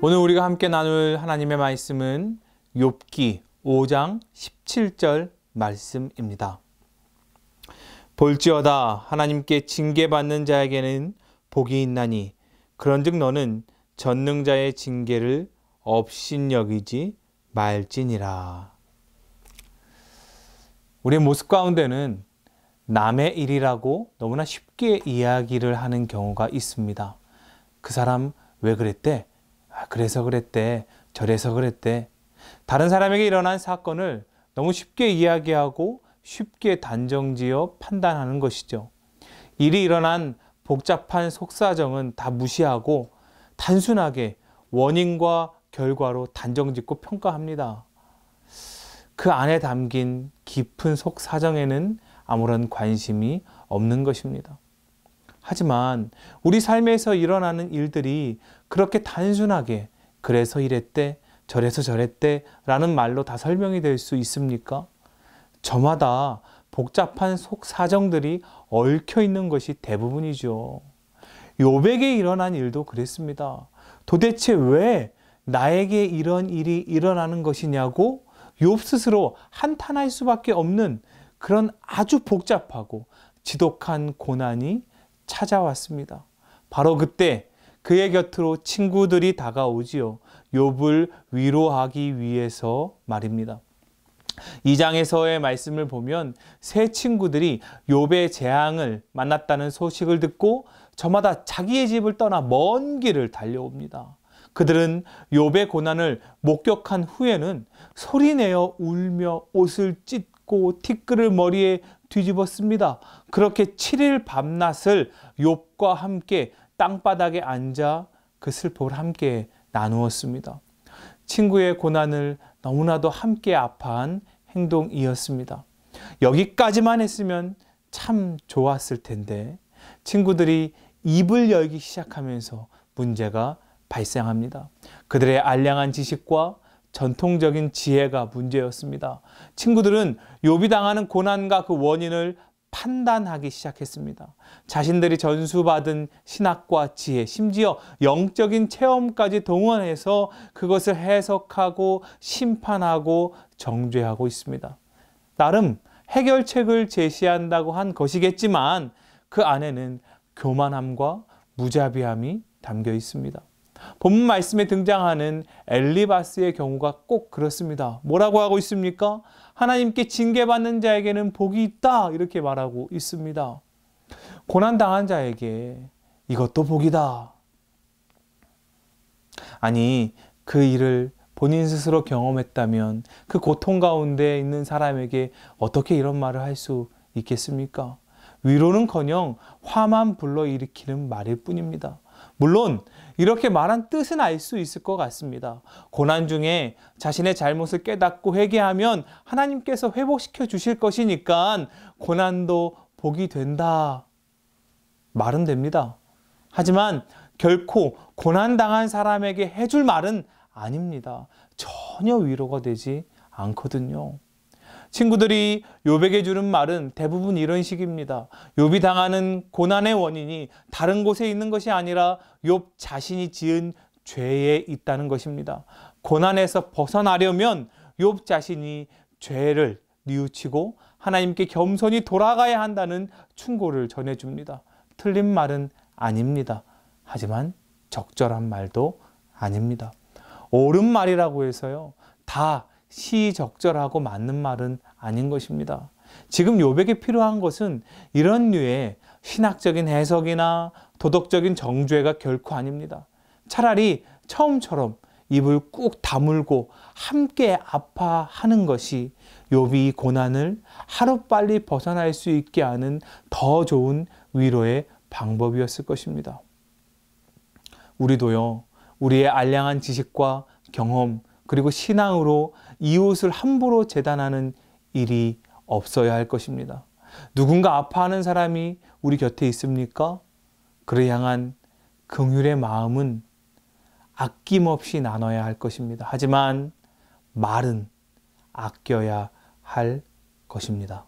오늘 우리가 함께 나눌 하나님의 말씀은 욥기 5장 17절 말씀입니다. 볼지어다 하나님께 징계받는 자에게는 복이 있나니 그런즉 너는 전능자의 징계를 업신여기지 말지니라. 우리의 모습 가운데는 남의 일이라고 너무나 쉽게 이야기를 하는 경우가 있습니다. 그 사람 왜 그랬대? 아, 그래서 그랬대. 저래서 그랬대. 다른 사람에게 일어난 사건을 너무 쉽게 이야기하고 쉽게 단정지어 판단하는 것이죠. 일이 일어난 복잡한 속사정은 다 무시하고 단순하게 원인과 결과로 단정짓고 평가합니다. 그 안에 담긴 깊은 속 사정에는 아무런 관심이 없는 것입니다. 하지만 우리 삶에서 일어나는 일들이 그렇게 단순하게 그래서 이랬대, 저래서 저랬대 라는 말로 다 설명이 될 수 있습니까? 저마다 복잡한 속 사정들이 얽혀 있는 것이 대부분이죠. 요백에 일어난 일도 그랬습니다. 도대체 왜 나에게 이런 일이 일어나는 것이냐고 욥 스스로 한탄할 수밖에 없는 그런 아주 복잡하고 지독한 고난이 찾아왔습니다. 바로 그때 그의 곁으로 친구들이 다가오지요. 욥을 위로하기 위해서 말입니다. 이장에서의 말씀을 보면 세 친구들이 욥의 재앙을 만났다는 소식을 듣고 저마다 자기의 집을 떠나 먼 길을 달려옵니다. 그들은 욥의 고난을 목격한 후에는 소리내어 울며 옷을 찢고 티끌을 머리에 뒤집었습니다. 그렇게 7일 밤낮을 욥과 함께 땅바닥에 앉아 그 슬픔을 함께 나누었습니다. 친구의 고난을 너무나도 함께 아파한 행동이었습니다. 여기까지만 했으면 참 좋았을 텐데 친구들이 입을 열기 시작하면서 문제가 발생합니다. 그들의 알량한 지식과 전통적인 지혜가 문제였습니다. 친구들은 요비 당하는 고난과 그 원인을 판단하기 시작했습니다. 자신들이 전수받은 신학과 지혜, 심지어 영적인 체험까지 동원해서 그것을 해석하고 심판하고 정죄하고 있습니다. 나름 해결책을 제시한다고 한 것이겠지만 그 안에는 교만함과 무자비함이 담겨 있습니다. 본문 말씀에 등장하는 엘리바스의 경우가 꼭 그렇습니다. 뭐라고 하고 있습니까? 하나님께 징계받는 자에게는 복이 있다 이렇게 말하고 있습니다. 고난당한 자에게 이것도 복이다. 아니 그 일을 본인 스스로 경험했다면 그 고통 가운데 있는 사람에게 어떻게 이런 말을 할 수 있겠습니까? 위로는커녕 화만 불러일으키는 말일 뿐입니다. 물론 이렇게 말한 뜻은 알 수 있을 것 같습니다. 고난 중에 자신의 잘못을 깨닫고 회개하면 하나님께서 회복시켜 주실 것이니까 고난도 복이 된다. 말은 됩니다. 하지만 결코 고난당한 사람에게 해줄 말은 아닙니다. 전혀 위로가 되지 않거든요. 친구들이 요백에 주는 말은 대부분 이런 식입니다. 욥이 당하는 고난의 원인이 다른 곳에 있는 것이 아니라 욥 자신이 지은 죄에 있다는 것입니다. 고난에서 벗어나려면 욥 자신이 죄를 뉘우치고 하나님께 겸손히 돌아가야 한다는 충고를 전해줍니다. 틀린 말은 아닙니다. 하지만 적절한 말도 아닙니다. 옳은 말이라고 해서요. 다 시적절하고 맞는 말은 아닌 것입니다. 지금 요백에 필요한 것은 이런 류의 신학적인 해석이나 도덕적인 정죄가 결코 아닙니다. 차라리 처음처럼 입을 꾹 다물고 함께 아파하는 것이 요비 고난을 하루빨리 벗어날 수 있게 하는 더 좋은 위로의 방법이었을 것입니다. 우리도요, 우리의 알량한 지식과 경험, 그리고 신앙으로 이웃을 함부로 재단하는 일이 없어야 할 것입니다. 누군가 아파하는 사람이 우리 곁에 있습니까? 그를 향한 긍휼의 마음은 아낌없이 나눠야 할 것입니다. 하지만 말은 아껴야 할 것입니다.